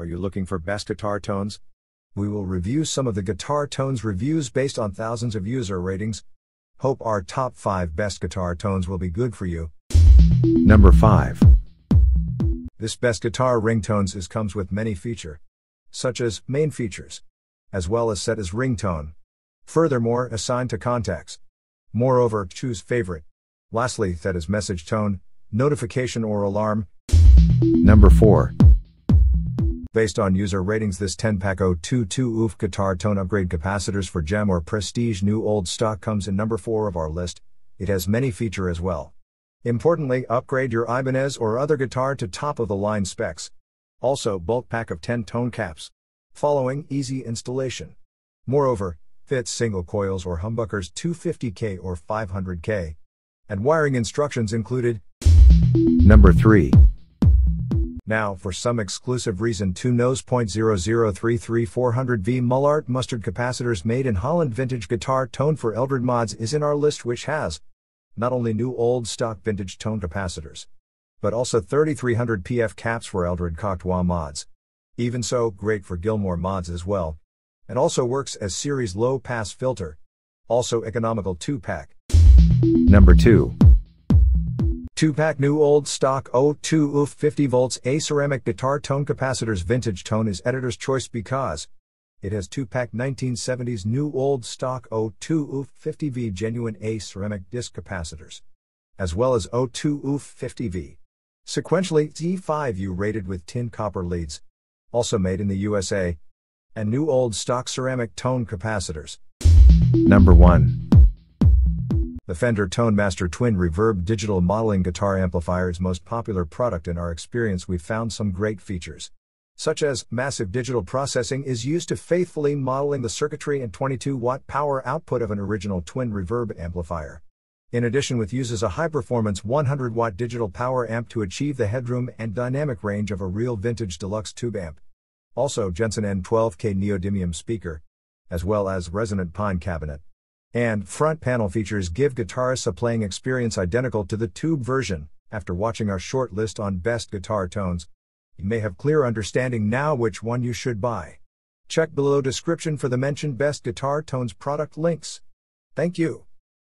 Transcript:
Are you looking for best guitar tones? We will review some of the guitar tones reviews based on thousands of user ratings. Hope our top 5 best guitar tones will be good for you. Number 5. This best guitar ringtones is comes with many feature such as main features as well as set as ringtone. Furthermore, assign to contacts. Moreover, choose favorite. Lastly, that is message tone, notification or alarm. Number 4. Based on user ratings this 10-pack 022 OOF guitar tone upgrade capacitors for gem or prestige new old stock comes in number 4 of our list, it has many feature as well. Importantly, upgrade your Ibanez or other guitar to top of the line specs. Also, bulk pack of 10 tone caps. Following easy installation. Moreover, fits single coils or humbuckers 250K or 500K. And wiring instructions included. Number 3. Now, for some exclusive reason, two nose .0033400V Mullart mustard capacitors made in Holland vintage guitar tone for Eldred Mods is in our list, which has not only new old stock vintage tone capacitors, but also 3300 PF caps for Eldred Cocteau mods. Even so, great for Gilmore mods as well. And also works as series low pass filter. Also economical 2 pack. Number 2. 2-pack new old stock 02 OOF 50 volts A ceramic guitar tone capacitors vintage tone is editor's choice because it has 2-pack 1970s new old stock 02 OOF 50V genuine A ceramic disc capacitors as well as 02 OOF 50V sequentially Z5U rated with tin copper leads also made in the USA and new old stock ceramic tone capacitors number 1 the Fender ToneMaster Twin Reverb digital modeling guitar amplifier is most popular product in our experience we've found some great features. Such as massive digital processing is used to faithfully modeling the circuitry and 22 watt power output of an original twin reverb amplifier. In addition, with uses a high performance 100 watt digital power amp to achieve the headroom and dynamic range of a real vintage deluxe tube amp. Also, Jensen N12K neodymium speaker, as well as resonant pine cabinet. And front panel features give guitarists a playing experience identical to the tube version. After watching our short list on best guitar tones, you may have clear understanding now which one you should buy. Check below description for the mentioned best guitar tones product links. Thank you.